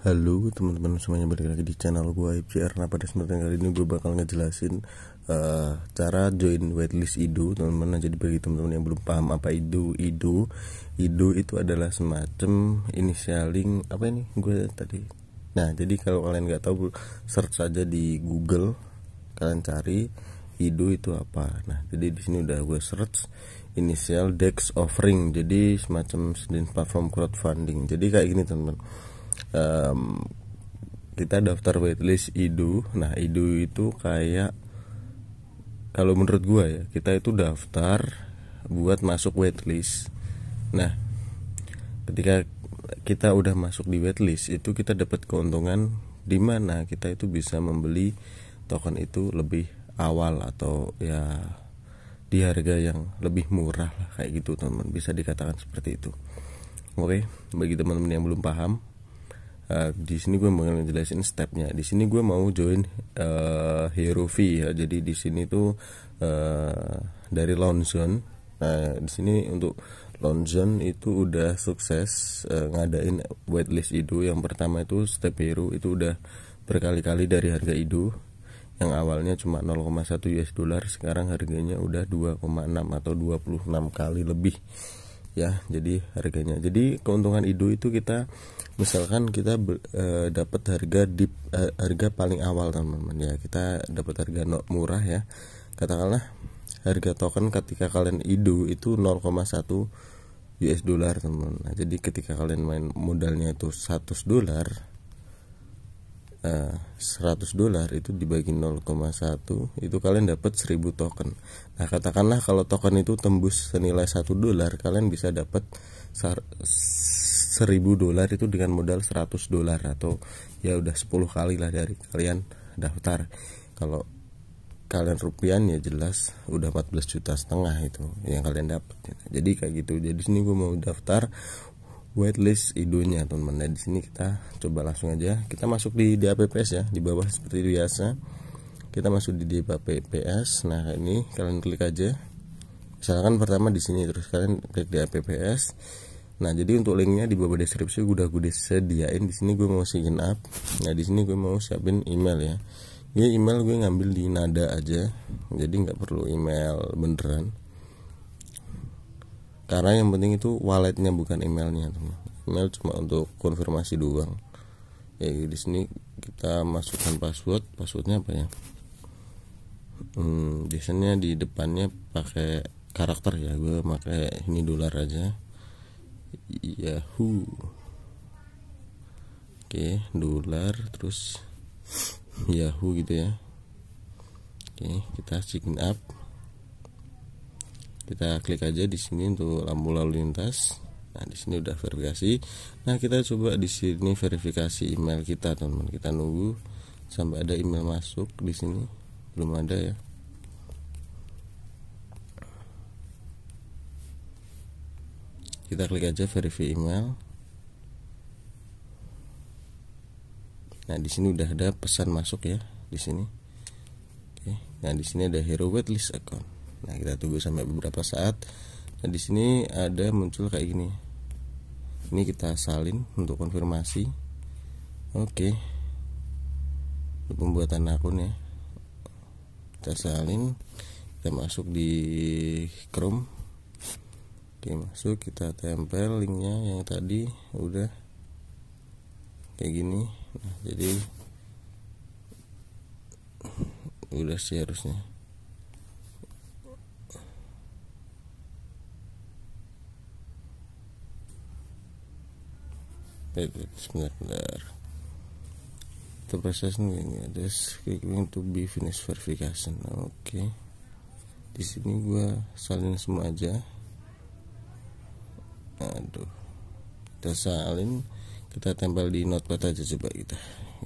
Halo teman-teman semuanya balik lagi di channel gue IPR Nah pada kesempatan kali ini gue bakal ngejelasin uh, Cara join waitlist idu. Teman-teman nah, jadi bagi teman-teman yang belum paham apa IDO idu, idu itu adalah semacam inisialing Apa ini gue tadi Nah jadi kalau kalian gak tahu search saja di google Kalian cari idu itu apa Nah jadi di sini udah gue search Initial Dex Offering Jadi semacam platform crowdfunding Jadi kayak gini teman-teman um, kita daftar waitlist idu nah idu itu kayak kalau menurut gue ya kita itu daftar buat masuk waitlist nah ketika kita udah masuk di waitlist itu kita dapat keuntungan di mana kita itu bisa membeli token itu lebih awal atau ya di harga yang lebih murah lah kayak gitu teman-teman bisa dikatakan seperti itu oke bagi teman-teman yang belum paham uh, di sini gue mau ngejelasin stepnya di sini gue mau join uh, hero V ya jadi di sini tuh uh, dari Lonzon nah di sini untuk Lonzon itu udah sukses uh, ngadain waitlist idu yang pertama itu step hero itu udah berkali-kali dari harga idu yang awalnya cuma 0,1 US dollar sekarang harganya udah 2,6 atau 26 kali lebih ya jadi harganya jadi keuntungan idu itu kita misalkan kita e, dapat harga di e, harga paling awal teman-teman ya kita dapat harga no, murah ya katakanlah harga token ketika kalian idu itu 0,1 US dollar teman nah, jadi ketika kalian main modalnya itu 100 dolar 100 dolar itu dibagi 0,1 itu kalian dapat 1000 token. Nah, katakanlah kalau token itu tembus senilai 1 dolar, kalian bisa dapat 1000 dolar itu dengan modal 100 dolar atau ya udah 10 kali lah dari kalian daftar. Kalau kalian rupiah ya jelas udah 14 juta setengah itu yang kalian dapat. Jadi kayak gitu. Jadi sini gue mau daftar whitelist idonya teman-teman nah di sini kita coba langsung aja kita masuk di DAPPS ya di bawah seperti biasa kita masuk di DAPPS nah ini kalian klik aja misalkan pertama di sini terus kalian klik DAPPS nah jadi untuk linknya di bawah deskripsi gue udah gue sediain di sini gue mau sign up nah di sini gue mau siapin email ya Ini email gue ngambil di nada aja jadi nggak perlu email beneran karena yang penting itu walletnya bukan emailnya teman email cuma untuk konfirmasi doang ya di sini kita masukkan password passwordnya apa ya hmm, biasanya di depannya pakai karakter ya gue pakai ini dolar aja Yahoo oke dolar terus Yahoo gitu ya oke kita sign up kita klik aja di sini untuk lampu lalu lintas nah di sini udah verifikasi nah kita coba di sini verifikasi email kita teman-teman kita nunggu sampai ada email masuk di sini belum ada ya kita klik aja verify email nah di sini udah ada pesan masuk ya di sini oke nah di sini ada hero waitlist account Nah, kita tunggu sampai beberapa saat. Nah, di sini ada muncul kayak gini. Ini kita salin untuk konfirmasi. Oke. Okay. pembuatan akun ya. Kita salin. Kita masuk di Chrome. Oke, masuk kita tempel linknya yang tadi udah kayak gini. Nah, jadi udah sih harusnya benar the process ini ada screening to be finish verification oke okay. di sini gua salin semua aja aduh kita salin kita tempel di notepad aja coba kita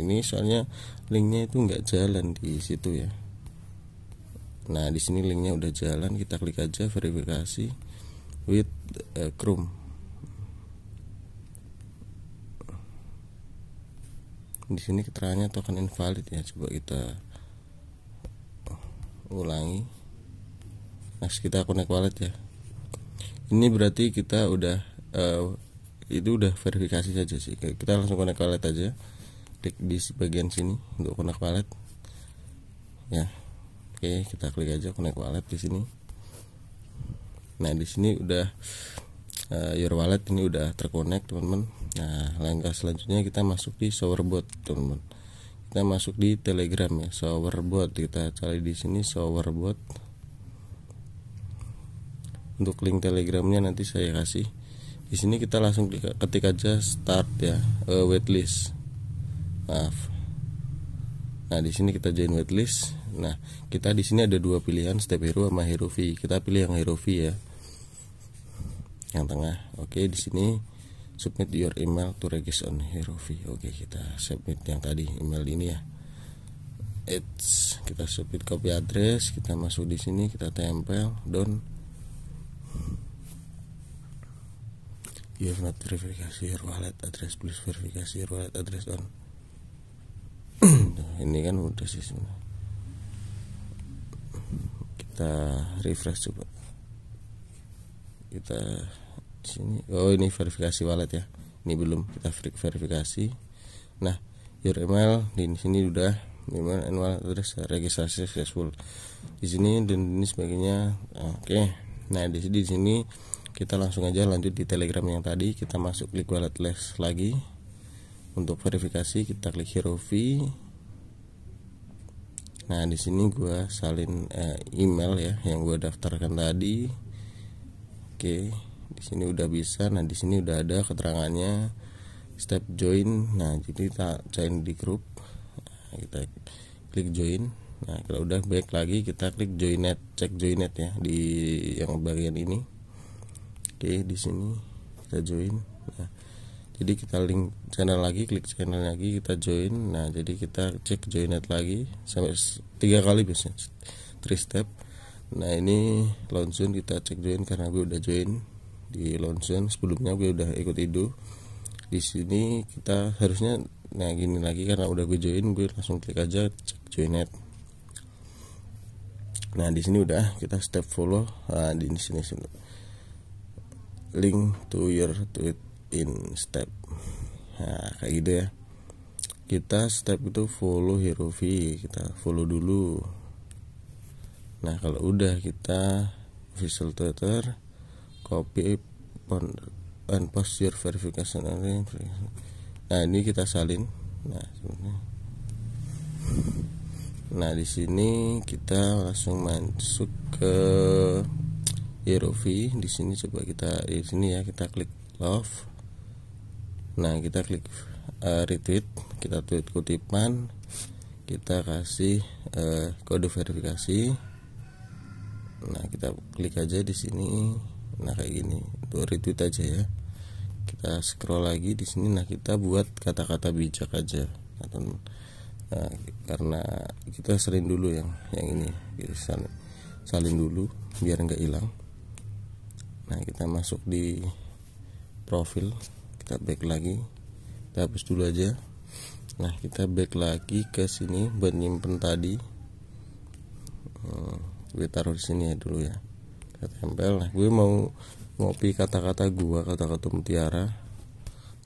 ini soalnya linknya itu nggak jalan di situ ya nah di sini linknya udah jalan kita klik aja verifikasi with uh, Chrome di sini keterangannya token invalid ya coba kita ulangi next kita connect wallet ya ini berarti kita udah uh, itu udah verifikasi saja sih kita langsung connect wallet aja klik di bagian sini untuk connect wallet ya oke kita klik aja connect wallet di sini nah di sini udah uh, your wallet ini udah terkonek teman-teman nah langkah selanjutnya kita masuk di showerbot teman-teman kita masuk di telegram ya showerbot kita cari di sini showerbot untuk link telegramnya nanti saya kasih di sini kita langsung ketik aja start ya uh, waitlist maaf Nah, di sini kita join waitlist. Nah, kita di sini ada dua pilihan step hero sama hero V. Kita pilih yang hero V ya yang tengah oke okay, di sini submit your email to register on Herofi oke okay, kita submit yang tadi email ini ya it's kita submit copy address kita masuk di sini kita tempel down you have not verifikasi your wallet address please verifikasi your wallet address on ini kan udah sih kita refresh coba kita sini oh ini verifikasi wallet ya ini belum kita verifikasi nah your email di sini sudah email and wallet address registrasi successful di sini dan ini sebagainya oke okay. nah di sini di sini kita langsung aja lanjut di telegram yang tadi kita masuk klik wallet less lagi untuk verifikasi kita klik hero v nah di sini gua salin eh, email ya yang gua daftarkan tadi Oke, di sini udah bisa. Nah, di sini udah ada keterangannya step join. Nah, jadi kita join di grup. Nah, kita klik join. Nah, kalau udah back lagi kita klik join net, cek join net ya di yang bagian ini. Oke, di sini kita join. Nah, jadi kita link channel lagi, klik channel lagi, kita join. Nah, jadi kita cek join net lagi sampai tiga kali biasanya, three step nah ini launchun kita cek join karena gue udah join di launchun sebelumnya gue udah ikut idu di sini kita harusnya nah gini lagi karena udah gue join gue langsung klik aja cek join net nah di sini udah kita step follow nah, di sini sini link to your tweet in step nah kayak gitu ya kita step itu follow hero kita follow dulu nah kalau udah kita official Twitter copy and post your verification nah ini kita salin nah sebenarnya nah di sini kita langsung masuk ke Yerovi di sini coba kita di sini ya kita klik love nah kita klik uh, retweet kita tweet kutipan kita kasih uh, kode verifikasi Gitu. nah kita klik aja di sini nah kayak gini dua retweet aja ya kita scroll lagi di sini nah kita buat kata-kata bijak aja nah, karena kita sering dulu yang yang ini kita gitu, salin, salin dulu biar nggak hilang nah kita masuk di profil kita back lagi kita hapus dulu aja nah kita back lagi ke sini buat nyimpen tadi hmm gue taruh di sini ya dulu ya gue tempel nah, gue mau ngopi kata-kata gue kata-kata mutiara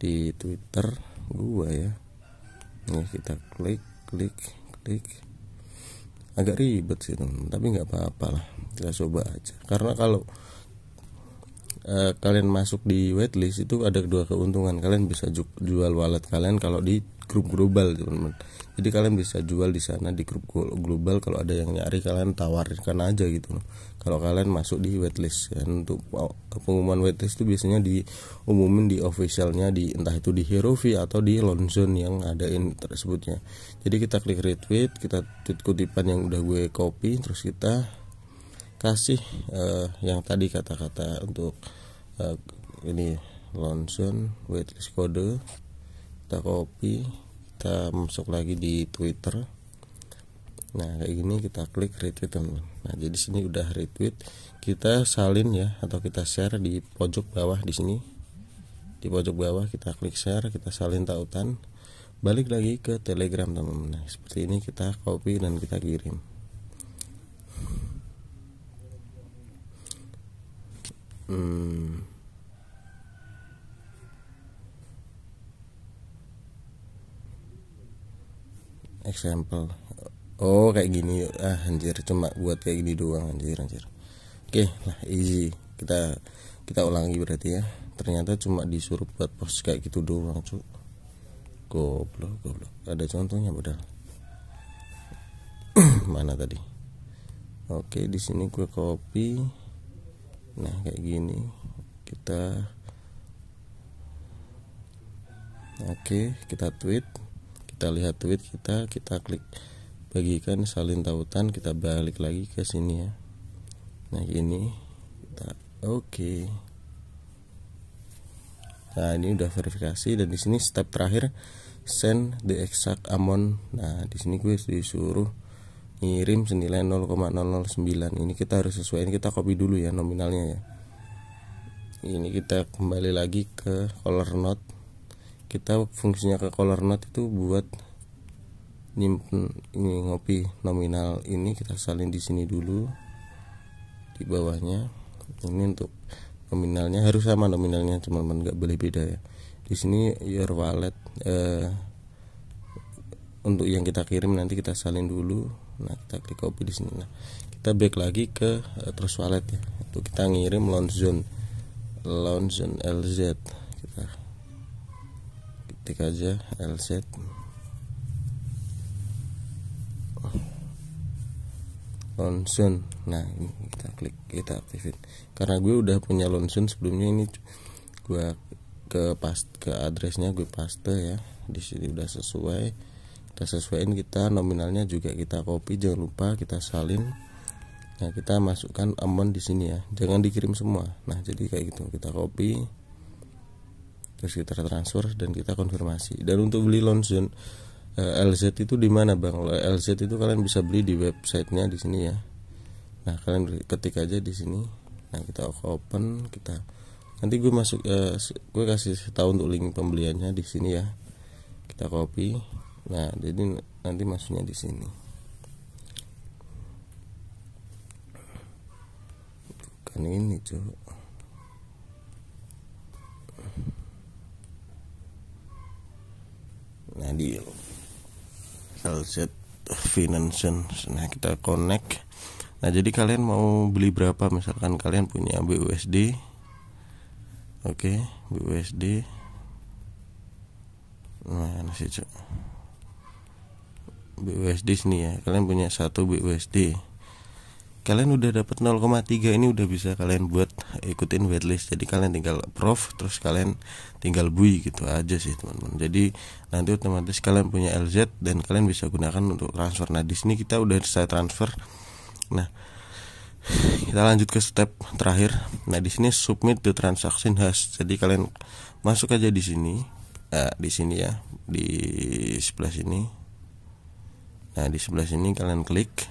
di twitter gue ya ini nah, kita klik klik klik agak ribet sih teman tapi nggak apa-apa lah kita coba aja karena kalau Eh, kalian masuk di waitlist itu ada dua keuntungan kalian bisa jual wallet kalian kalau di grup global teman-teman jadi kalian bisa jual di sana di grup global kalau ada yang nyari kalian tawarkan aja gitu loh kalau kalian masuk di waitlist dan ya, untuk pengumuman waitlist itu biasanya di diumumin di officialnya di entah itu di Herovi atau di Lonzon yang ada ini tersebutnya jadi kita klik retweet kita tweet kutipan yang udah gue copy terus kita kasih uh, yang tadi kata-kata untuk uh, ini lonsun waitlist kode kita copy kita masuk lagi di Twitter nah kayak gini kita klik retweet teman nah jadi sini udah retweet kita salin ya atau kita share di pojok bawah di sini di pojok bawah kita klik share kita salin tautan balik lagi ke telegram teman-teman nah, seperti ini kita copy dan kita kirim Hmm. Example. Oh kayak gini ah anjir cuma buat kayak gini doang anjir anjir. Oke okay, lah easy kita kita ulangi berarti ya ternyata cuma disuruh buat post kayak gitu doang cu goblok goblok ada contohnya modal mana tadi oke di sini gue copy nah kayak gini kita oke okay, kita tweet kita lihat tweet kita kita klik bagikan salin tautan kita balik lagi ke sini ya nah gini kita oke okay. nah ini udah verifikasi dan di sini step terakhir send the exact amount nah di sini gue disuruh ngirim senilai 0,009 ini kita harus sesuaikan kita copy dulu ya nominalnya ya ini kita kembali lagi ke color note kita fungsinya ke color note itu buat nyimpen ini ngopi nominal ini kita salin di sini dulu di bawahnya ini untuk nominalnya harus sama nominalnya teman-teman nggak boleh beda ya di sini your wallet eh, untuk yang kita kirim nanti kita salin dulu nah kita klik copy di sini nah kita back lagi ke uh, eh, Trust Wallet ya itu kita ngirim launch zone launch zone LZ kita ketik aja LZ Lonsun. Nah, ini kita klik kita aktifin. Karena gue udah punya Lonsun sebelumnya ini gue ke pas ke addressnya gue paste ya. Di sini udah sesuai kita sesuaikan kita nominalnya juga kita copy jangan lupa kita salin nah kita masukkan amount di sini ya jangan dikirim semua nah jadi kayak gitu kita copy terus kita transfer dan kita konfirmasi dan untuk beli loan zone eh, LZ itu di mana bang? LZ itu kalian bisa beli di websitenya di sini ya. Nah kalian ketik aja di sini. Nah kita open kita. Nanti gue masuk, eh, gue kasih tahu untuk link pembeliannya di sini ya. Kita copy, Nah, jadi nanti masuknya di sini. Bukan ini, Cuk. Nah, di Selset Financial. Nah, kita connect. Nah, jadi kalian mau beli berapa? Misalkan kalian punya BUSD. Oke, okay, BUSD. Nah, nasi cuk. BUSD sini ya kalian punya satu BUSD kalian udah dapat 0,3 ini udah bisa kalian buat eh, ikutin waitlist jadi kalian tinggal prof terus kalian tinggal bui gitu aja sih teman-teman jadi nanti otomatis kalian punya LZ dan kalian bisa gunakan untuk transfer nah di sini kita udah saya transfer nah kita lanjut ke step terakhir nah di sini submit the transaction has jadi kalian masuk aja di sini eh, di sini ya di sebelah sini Nah di sebelah sini kalian klik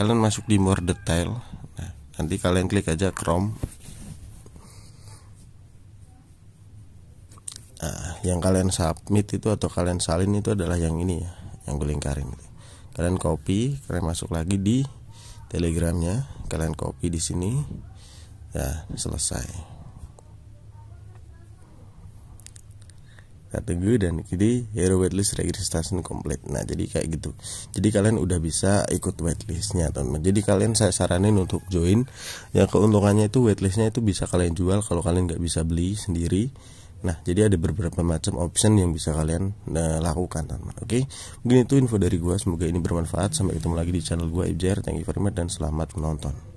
Kalian masuk di more detail nah, Nanti kalian klik aja Chrome Nah, yang kalian submit itu atau kalian salin itu adalah yang ini ya, yang gue lingkarin Kalian copy, kalian masuk lagi di Telegramnya, kalian copy di sini. Ya, selesai. tunggu dan kiri hero waitlist registration komplit nah jadi kayak gitu jadi kalian udah bisa ikut waitlistnya teman jadi kalian saya saranin untuk join ya keuntungannya itu waitlistnya itu bisa kalian jual kalau kalian nggak bisa beli sendiri Nah, jadi ada beberapa macam option yang bisa kalian uh, lakukan, teman. Oke, begini mungkin itu info dari gua. Semoga ini bermanfaat. Sampai ketemu lagi di channel gua, Ibjer. Thank you very much dan selamat menonton.